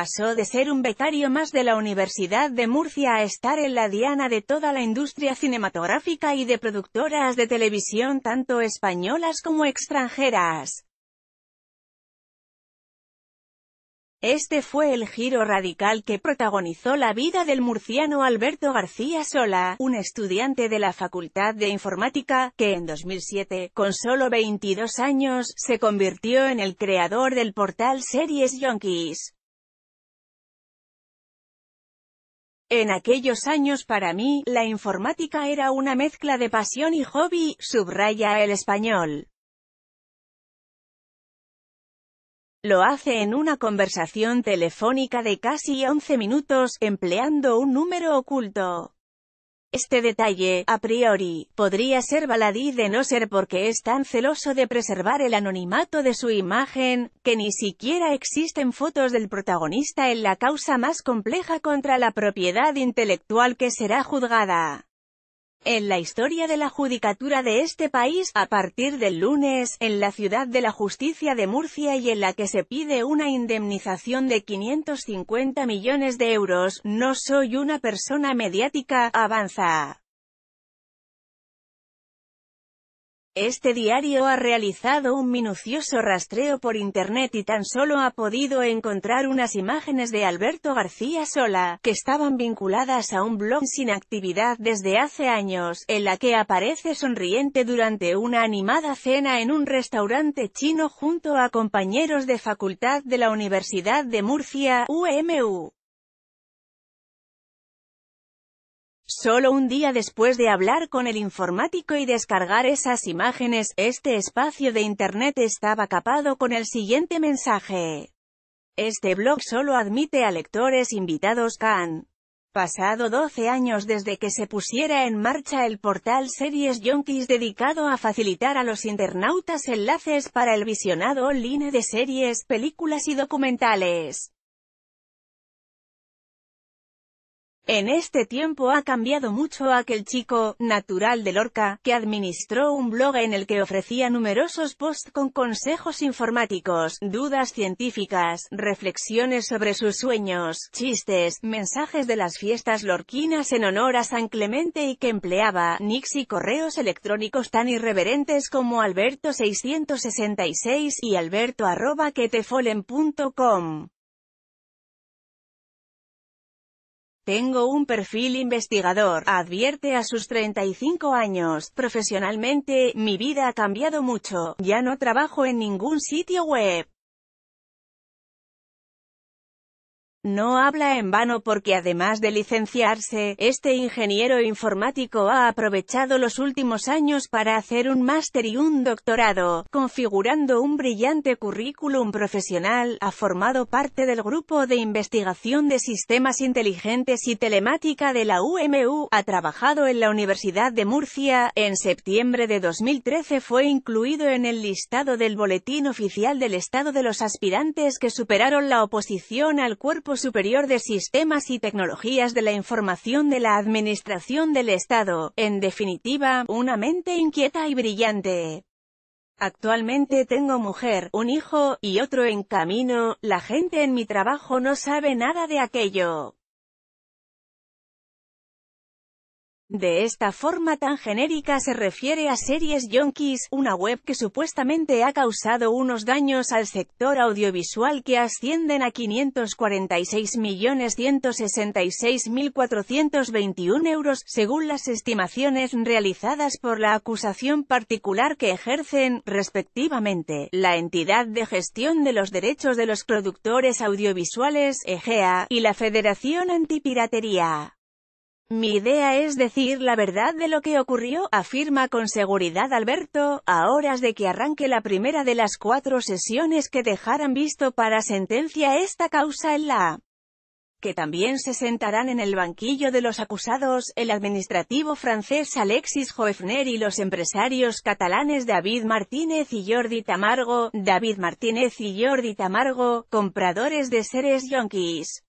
pasó de ser un becario más de la Universidad de Murcia a estar en la diana de toda la industria cinematográfica y de productoras de televisión tanto españolas como extranjeras. Este fue el giro radical que protagonizó la vida del murciano Alberto García Sola, un estudiante de la Facultad de Informática, que en 2007, con solo 22 años, se convirtió en el creador del portal Series Junkies. En aquellos años para mí, la informática era una mezcla de pasión y hobby, subraya el español. Lo hace en una conversación telefónica de casi 11 minutos, empleando un número oculto. Este detalle, a priori, podría ser baladí de no ser porque es tan celoso de preservar el anonimato de su imagen, que ni siquiera existen fotos del protagonista en la causa más compleja contra la propiedad intelectual que será juzgada en la historia de la judicatura de este país, a partir del lunes, en la ciudad de la justicia de Murcia y en la que se pide una indemnización de 550 millones de euros, no soy una persona mediática, avanza. Este diario ha realizado un minucioso rastreo por internet y tan solo ha podido encontrar unas imágenes de Alberto García Sola, que estaban vinculadas a un blog sin actividad desde hace años, en la que aparece sonriente durante una animada cena en un restaurante chino junto a compañeros de facultad de la Universidad de Murcia, UMU. Solo un día después de hablar con el informático y descargar esas imágenes, este espacio de Internet estaba capado con el siguiente mensaje. Este blog solo admite a lectores invitados can. Pasado 12 años desde que se pusiera en marcha el portal Series Junkies dedicado a facilitar a los internautas enlaces para el visionado online de series, películas y documentales. En este tiempo ha cambiado mucho aquel chico, natural de Lorca, que administró un blog en el que ofrecía numerosos posts con consejos informáticos, dudas científicas, reflexiones sobre sus sueños, chistes, mensajes de las fiestas lorquinas en honor a San Clemente y que empleaba nicks y correos electrónicos tan irreverentes como alberto666 y alberto.quetefolen.com. Tengo un perfil investigador, advierte a sus 35 años. Profesionalmente, mi vida ha cambiado mucho. Ya no trabajo en ningún sitio web. No habla en vano porque además de licenciarse, este ingeniero informático ha aprovechado los últimos años para hacer un máster y un doctorado, configurando un brillante currículum profesional, ha formado parte del grupo de investigación de sistemas inteligentes y telemática de la UMU, ha trabajado en la Universidad de Murcia, en septiembre de 2013 fue incluido en el listado del Boletín Oficial del Estado de los aspirantes que superaron la oposición al cuerpo Superior de Sistemas y Tecnologías de la Información de la Administración del Estado, en definitiva, una mente inquieta y brillante. Actualmente tengo mujer, un hijo, y otro en camino, la gente en mi trabajo no sabe nada de aquello. De esta forma tan genérica se refiere a Series Junkies, una web que supuestamente ha causado unos daños al sector audiovisual que ascienden a 546.166.421 euros, según las estimaciones realizadas por la acusación particular que ejercen, respectivamente, la entidad de gestión de los derechos de los productores audiovisuales, EGEA, y la Federación Antipiratería. Mi idea es decir la verdad de lo que ocurrió, afirma con seguridad Alberto, a horas de que arranque la primera de las cuatro sesiones que dejarán visto para sentencia esta causa en la que también se sentarán en el banquillo de los acusados, el administrativo francés Alexis Joefner y los empresarios catalanes David Martínez y Jordi Tamargo, David Martínez y Jordi Tamargo, compradores de seres yonkis.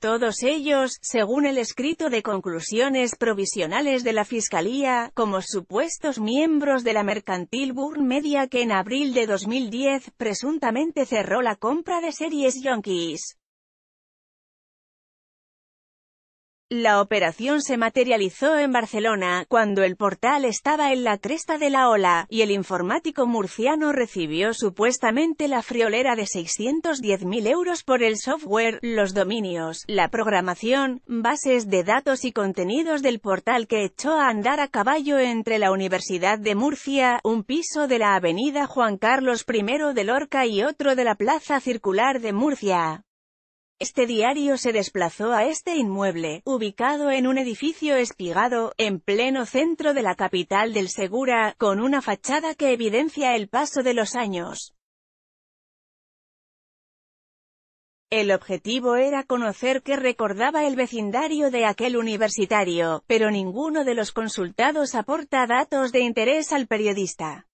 Todos ellos, según el escrito de conclusiones provisionales de la Fiscalía, como supuestos miembros de la mercantil Burn Media que en abril de 2010, presuntamente cerró la compra de series Yonkis. La operación se materializó en Barcelona, cuando el portal estaba en la cresta de la ola, y el informático murciano recibió supuestamente la friolera de 610.000 euros por el software, los dominios, la programación, bases de datos y contenidos del portal que echó a andar a caballo entre la Universidad de Murcia, un piso de la avenida Juan Carlos I de Lorca y otro de la Plaza Circular de Murcia. Este diario se desplazó a este inmueble, ubicado en un edificio espigado, en pleno centro de la capital del Segura, con una fachada que evidencia el paso de los años. El objetivo era conocer qué recordaba el vecindario de aquel universitario, pero ninguno de los consultados aporta datos de interés al periodista.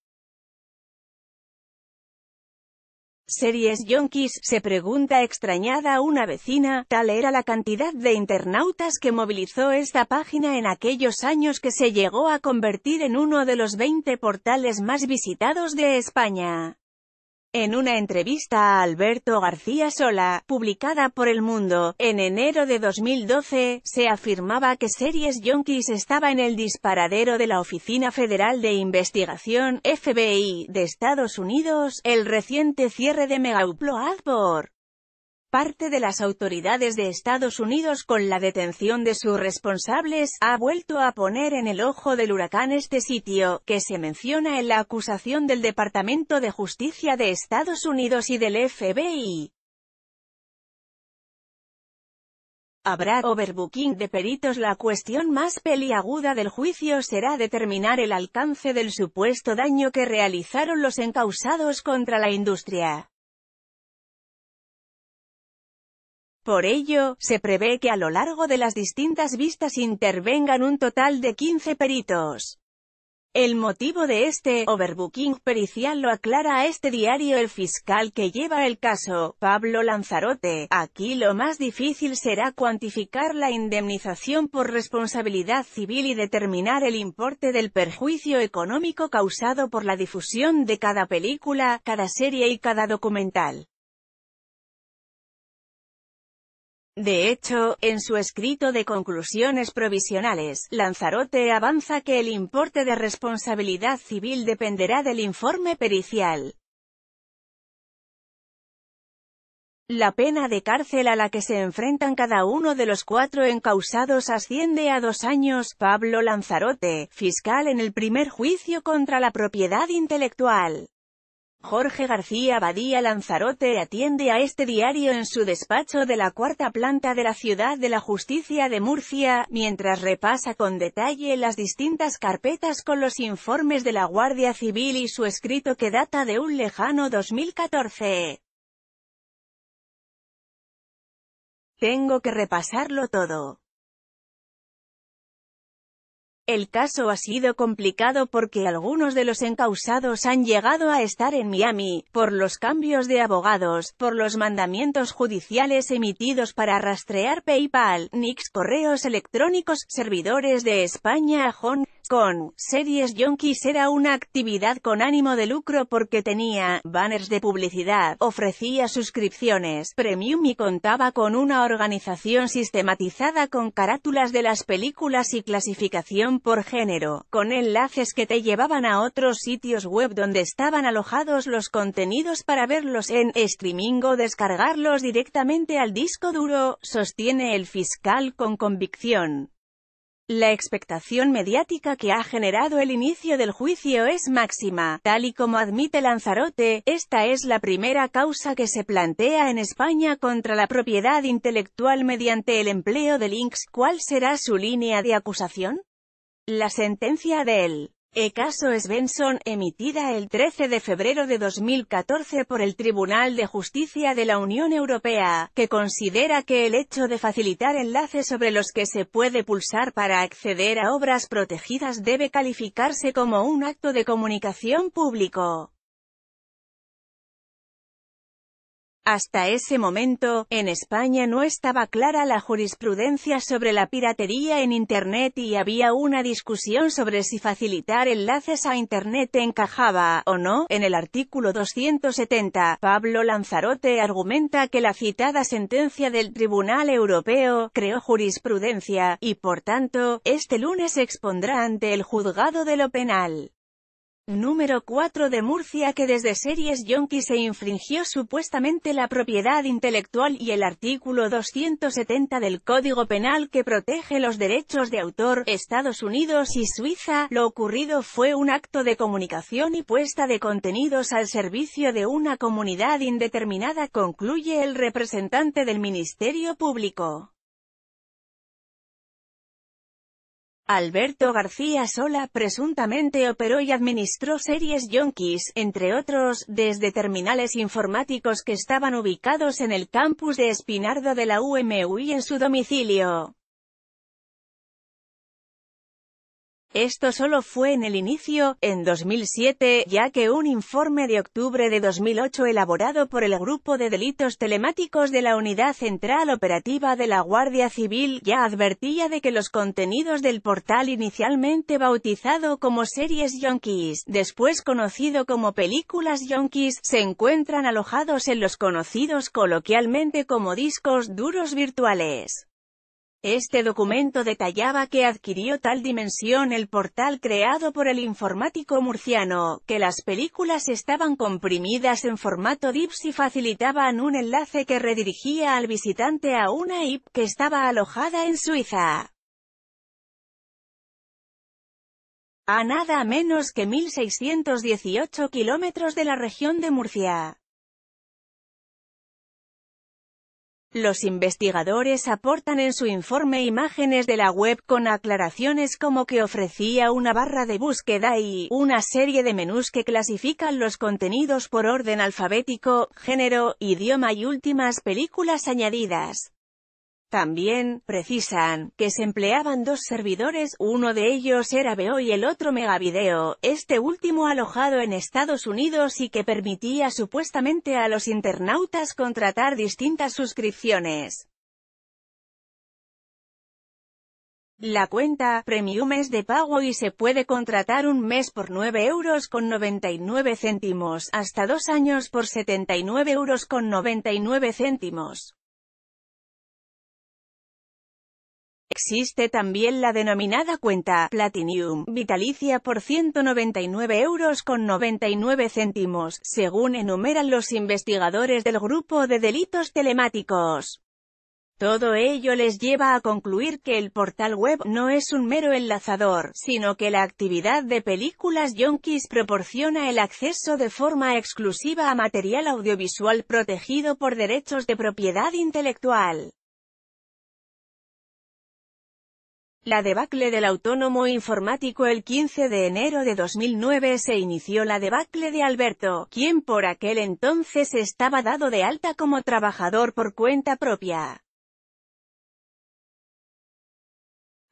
Series Yonkis, se pregunta extrañada una vecina, tal era la cantidad de internautas que movilizó esta página en aquellos años que se llegó a convertir en uno de los 20 portales más visitados de España. En una entrevista a Alberto García Sola, publicada por El Mundo, en enero de 2012, se afirmaba que Series Yonkis estaba en el disparadero de la Oficina Federal de Investigación, FBI, de Estados Unidos, el reciente cierre de Megaupload parte de las autoridades de Estados Unidos con la detención de sus responsables, ha vuelto a poner en el ojo del huracán este sitio, que se menciona en la acusación del Departamento de Justicia de Estados Unidos y del FBI. habrá overbooking de peritos. La cuestión más peliaguda del juicio será determinar el alcance del supuesto daño que realizaron los encausados contra la industria. Por ello, se prevé que a lo largo de las distintas vistas intervengan un total de 15 peritos. El motivo de este overbooking pericial lo aclara a este diario el fiscal que lleva el caso, Pablo Lanzarote. Aquí lo más difícil será cuantificar la indemnización por responsabilidad civil y determinar el importe del perjuicio económico causado por la difusión de cada película, cada serie y cada documental. De hecho, en su escrito de conclusiones provisionales, Lanzarote avanza que el importe de responsabilidad civil dependerá del informe pericial. La pena de cárcel a la que se enfrentan cada uno de los cuatro encausados asciende a dos años. Pablo Lanzarote, fiscal en el primer juicio contra la propiedad intelectual. Jorge García Badía Lanzarote atiende a este diario en su despacho de la cuarta planta de la Ciudad de la Justicia de Murcia, mientras repasa con detalle las distintas carpetas con los informes de la Guardia Civil y su escrito que data de un lejano 2014. Tengo que repasarlo todo. El caso ha sido complicado porque algunos de los encausados han llegado a estar en Miami, por los cambios de abogados, por los mandamientos judiciales emitidos para rastrear PayPal, Nix correos electrónicos, servidores de España Hong con series Junkies era una actividad con ánimo de lucro porque tenía banners de publicidad, ofrecía suscripciones, premium y contaba con una organización sistematizada con carátulas de las películas y clasificación por género, con enlaces que te llevaban a otros sitios web donde estaban alojados los contenidos para verlos en streaming o descargarlos directamente al disco duro, sostiene el fiscal con convicción. La expectación mediática que ha generado el inicio del juicio es máxima, tal y como admite Lanzarote, esta es la primera causa que se plantea en España contra la propiedad intelectual mediante el empleo de links. ¿Cuál será su línea de acusación? La sentencia de él. El caso Svensson, emitida el 13 de febrero de 2014 por el Tribunal de Justicia de la Unión Europea, que considera que el hecho de facilitar enlaces sobre los que se puede pulsar para acceder a obras protegidas debe calificarse como un acto de comunicación público. Hasta ese momento, en España no estaba clara la jurisprudencia sobre la piratería en Internet y había una discusión sobre si facilitar enlaces a Internet encajaba, o no, en el artículo 270. Pablo Lanzarote argumenta que la citada sentencia del Tribunal Europeo creó jurisprudencia, y por tanto, este lunes expondrá ante el juzgado de lo penal. Número 4 de Murcia que desde Series Yonki se infringió supuestamente la propiedad intelectual y el artículo 270 del Código Penal que protege los derechos de autor, Estados Unidos y Suiza, lo ocurrido fue un acto de comunicación y puesta de contenidos al servicio de una comunidad indeterminada concluye el representante del Ministerio Público. Alberto García Sola presuntamente operó y administró series yonkis, entre otros, desde terminales informáticos que estaban ubicados en el campus de Espinardo de la UMU y en su domicilio. Esto solo fue en el inicio, en 2007, ya que un informe de octubre de 2008 elaborado por el Grupo de Delitos Telemáticos de la Unidad Central Operativa de la Guardia Civil ya advertía de que los contenidos del portal inicialmente bautizado como series Yonkees, después conocido como películas yonkees, se encuentran alojados en los conocidos coloquialmente como discos duros virtuales. Este documento detallaba que adquirió tal dimensión el portal creado por el informático murciano, que las películas estaban comprimidas en formato DIPS y facilitaban un enlace que redirigía al visitante a una IP que estaba alojada en Suiza. A nada menos que 1.618 kilómetros de la región de Murcia. Los investigadores aportan en su informe imágenes de la web con aclaraciones como que ofrecía una barra de búsqueda y una serie de menús que clasifican los contenidos por orden alfabético, género, idioma y últimas películas añadidas. También, precisan, que se empleaban dos servidores, uno de ellos era Veo y el otro Megavideo, este último alojado en Estados Unidos y que permitía supuestamente a los internautas contratar distintas suscripciones. La cuenta Premium es de pago y se puede contratar un mes por 9 euros con 99 céntimos, hasta dos años por 79 euros con 99 céntimos. Existe también la denominada cuenta Platinum, vitalicia por 199 euros con 99 céntimos, según enumeran los investigadores del grupo de delitos telemáticos. Todo ello les lleva a concluir que el portal web no es un mero enlazador, sino que la actividad de películas yonkis proporciona el acceso de forma exclusiva a material audiovisual protegido por derechos de propiedad intelectual. La debacle del autónomo informático El 15 de enero de 2009 se inició la debacle de Alberto, quien por aquel entonces estaba dado de alta como trabajador por cuenta propia.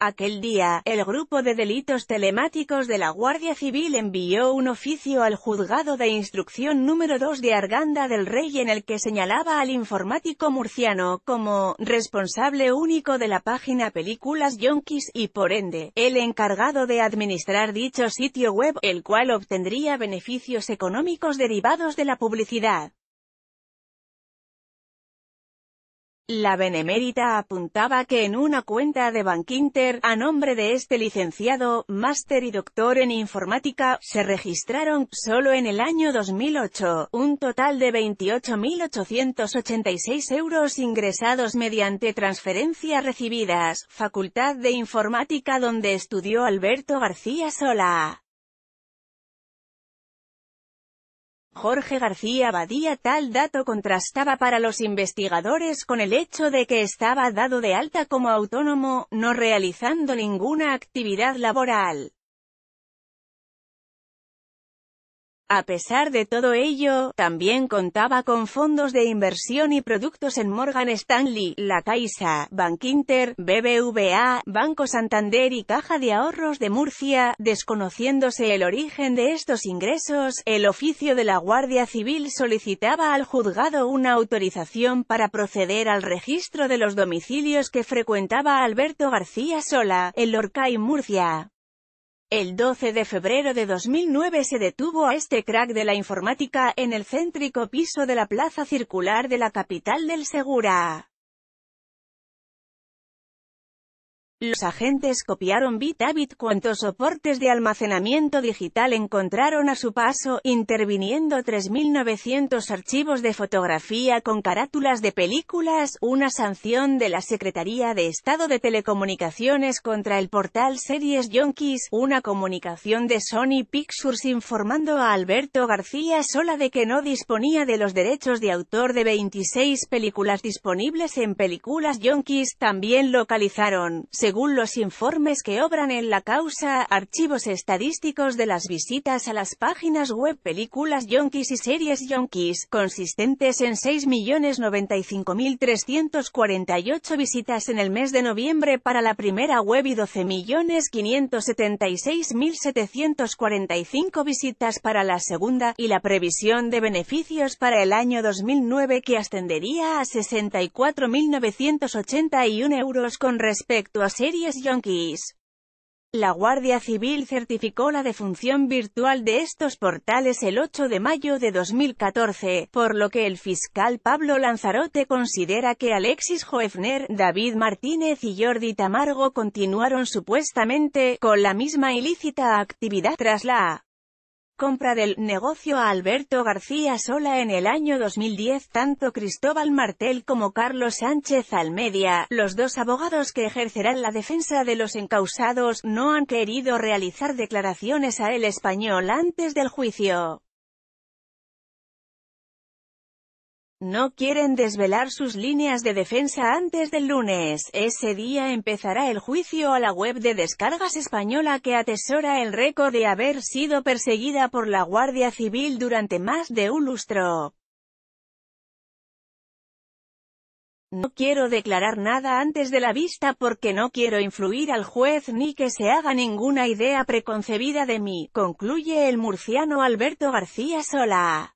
Aquel día, el Grupo de Delitos Telemáticos de la Guardia Civil envió un oficio al Juzgado de Instrucción número 2 de Arganda del Rey en el que señalaba al informático murciano como responsable único de la página Películas Yonkis y por ende, el encargado de administrar dicho sitio web, el cual obtendría beneficios económicos derivados de la publicidad. La Benemérita apuntaba que en una cuenta de Bankinter, a nombre de este licenciado, máster y doctor en informática, se registraron, solo en el año 2008, un total de 28.886 euros ingresados mediante transferencias recibidas, Facultad de Informática donde estudió Alberto García Sola. Jorge García Badía tal dato contrastaba para los investigadores con el hecho de que estaba dado de alta como autónomo, no realizando ninguna actividad laboral. A pesar de todo ello, también contaba con fondos de inversión y productos en Morgan Stanley, La Caixa, Bankinter, BBVA, Banco Santander y Caja de Ahorros de Murcia, desconociéndose el origen de estos ingresos, el oficio de la Guardia Civil solicitaba al juzgado una autorización para proceder al registro de los domicilios que frecuentaba Alberto García Sola, en Lorca y Murcia. El 12 de febrero de 2009 se detuvo a este crack de la informática en el céntrico piso de la Plaza Circular de la capital del Segura. Los agentes copiaron bit a bit cuantos soportes de almacenamiento digital encontraron a su paso, interviniendo 3.900 archivos de fotografía con carátulas de películas, una sanción de la Secretaría de Estado de Telecomunicaciones contra el portal Series Junkies, una comunicación de Sony Pictures informando a Alberto García Sola de que no disponía de los derechos de autor de 26 películas disponibles en películas Junkies también localizaron, según los informes que obran en la causa, archivos estadísticos de las visitas a las páginas web películas yonkis y series yonkis, consistentes en 6.095.348 visitas en el mes de noviembre para la primera web y 12.576.745 visitas para la segunda, y la previsión de beneficios para el año 2009 que ascendería a 64.981 euros con respecto a series La Guardia Civil certificó la defunción virtual de estos portales el 8 de mayo de 2014, por lo que el fiscal Pablo Lanzarote considera que Alexis Joefner, David Martínez y Jordi Tamargo continuaron supuestamente con la misma ilícita actividad tras la Compra del negocio a Alberto García Sola en el año 2010 tanto Cristóbal Martel como Carlos Sánchez Almedia, los dos abogados que ejercerán la defensa de los encausados, no han querido realizar declaraciones a El Español antes del juicio. No quieren desvelar sus líneas de defensa antes del lunes. Ese día empezará el juicio a la web de descargas española que atesora el récord de haber sido perseguida por la Guardia Civil durante más de un lustro. No quiero declarar nada antes de la vista porque no quiero influir al juez ni que se haga ninguna idea preconcebida de mí, concluye el murciano Alberto García Sola.